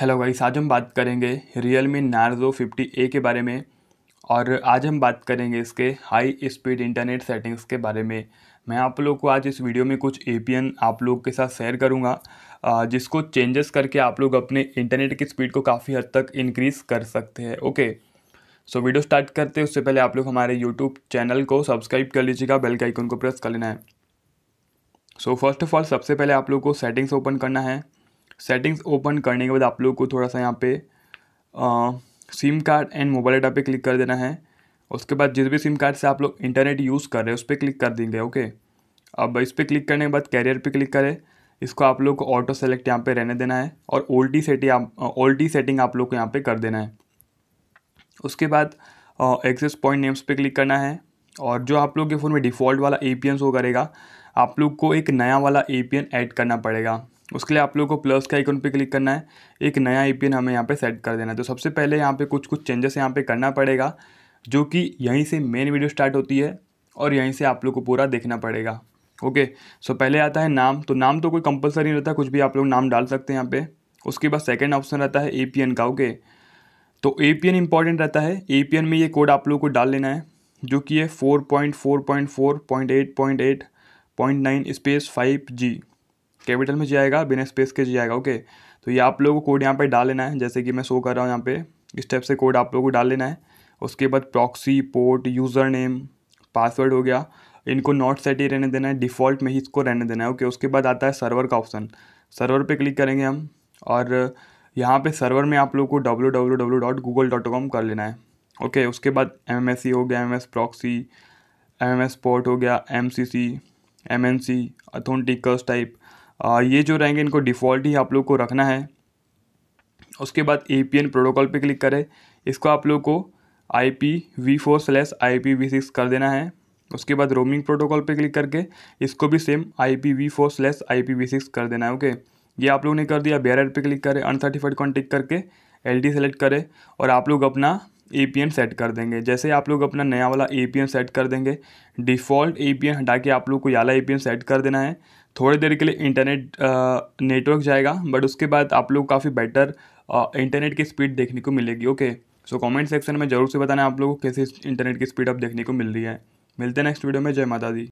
hello guys आज हम बात करेंगे Realme Narzo fifty A के बारे में और आज हम बात करेंगे इसके हाई स्पीड इंटरनेट सेटिंग्स के बारे में मैं आप लोग को आज इस वीडियो में कुछ ए आप लोग के साथ शेयर करूँगा जिसको चेंजेस करके आप लोग अपने इंटरनेट की स्पीड को काफ़ी हद तक इंक्रीज़ कर सकते हैं ओके सो वीडियो स्टार्ट करते हैं उससे पहले आप लोग हमारे यूट्यूब चैनल को सब्सक्राइब कर लीजिएगा बेल के आइकन को प्रेस कर लेना है सो फर्स्ट ऑफ ऑल सबसे पहले आप लोग को सेटिंग्स ओपन करना है सेटिंग्स ओपन करने के बाद आप लोग को थोड़ा सा यहाँ पे SIM card and mobile data पे क्लिक कर देना है उसके बाद जिस भी सिम कार्ड से आप लोग इंटरनेट यूज़ कर रहे हैं उस पर क्लिक कर देंगे ओके अब इस पर क्लिक करने के बाद कैरियर पर क्लिक करें इसको आप लोग को ऑटो सेलेक्ट यहाँ पे रहने देना है और ओल्टी सेटिंग ओल्टी सेटिंग आप लोग को यहाँ पर कर देना है उसके बाद एक्सेस पॉइंट नेम्स पर क्लिक करना है और जो आप लोग के फ़ोन में डिफ़ॉल्ट वाला ए पी एन शो करेगा आप लोग को एक नया वाला ए पी एन ऐड करना पड़ेगा उसके लिए आप लोगों को प्लस के आइकन पे क्लिक करना है एक नया ई हमें यहाँ पे सेट कर देना है तो सबसे पहले यहाँ पे कुछ कुछ चेंजेस यहाँ पे करना पड़ेगा जो कि यहीं से मेन वीडियो स्टार्ट होती है और यहीं से आप लोग को पूरा देखना पड़ेगा ओके सो पहले आता है नाम तो नाम तो कोई कंपलसरी नहीं रहता कुछ भी आप लोग नाम डाल सकते हैं यहाँ पे उसके बाद सेकेंड ऑप्शन रहता है ए का ओके तो ए पी एन इम्पॉर्टेंट रहता है ए में ये कोड आप लोग को डाल लेना है जो कि है four point four point four point eight point eight point nine space five G capital में जी आएगा बिना स्पेस के जी आएगा ओके तो ये आप लोगों को कोड यहाँ पर डाल लेना है जैसे कि मैं शो कर रहा हूँ यहाँ पे इस टाइप से कोड आप लोगों को डाल लेना है उसके बाद proxy port user name password हो गया इनको नॉट सेट ही रहने देना है डिफ़ॉल्ट में ही इसको रहने देना है ओके उसके बाद आता है सर्वर का ऑप्शन सर्वर पर क्लिक करेंगे हम और यहाँ पर सर्वर में आप लोग को W W W dot Google dot com कर लेना है ओके उसके बाद एम एस सी हो गया M S proxy M S port हो गया M C C M N C auth type ये जो रहेंगे इनको डिफ़ॉल्ट ही आप लोग को रखना है उसके बाद ए पी एन प्रोटोकॉल पर क्लिक करें इसको आप लोग को I P V four slash I P V six कर देना है उसके बाद रोमिंग प्रोटोकॉल पे क्लिक करके इसको भी same I P V four slash I P V six कर देना है ओके ये आप लोग ने कर दिया बैरर पे क्लिक करें अनसर्टिफाइड कॉन्टेक्ट करके एल डी सेलेक्ट करें और आप लोग अपना ए सेट कर देंगे जैसे आप लोग अपना नया वाला ए सेट कर देंगे डिफ़ॉल्ट ए हटा के आप लोग को याला ए सेट कर देना है थोड़ी देर के लिए इंटरनेट नेटवर्क जाएगा बट उसके बाद आप लोग काफ़ी बेटर इंटरनेट की स्पीड देखने को मिलेगी ओके सो कमेंट सेक्शन में ज़रूर से बताना आप लोगों को कैसे इंटरनेट की स्पीड अब देखने को मिल रही है मिलते हैं नेक्स्ट वीडियो में जय माता दी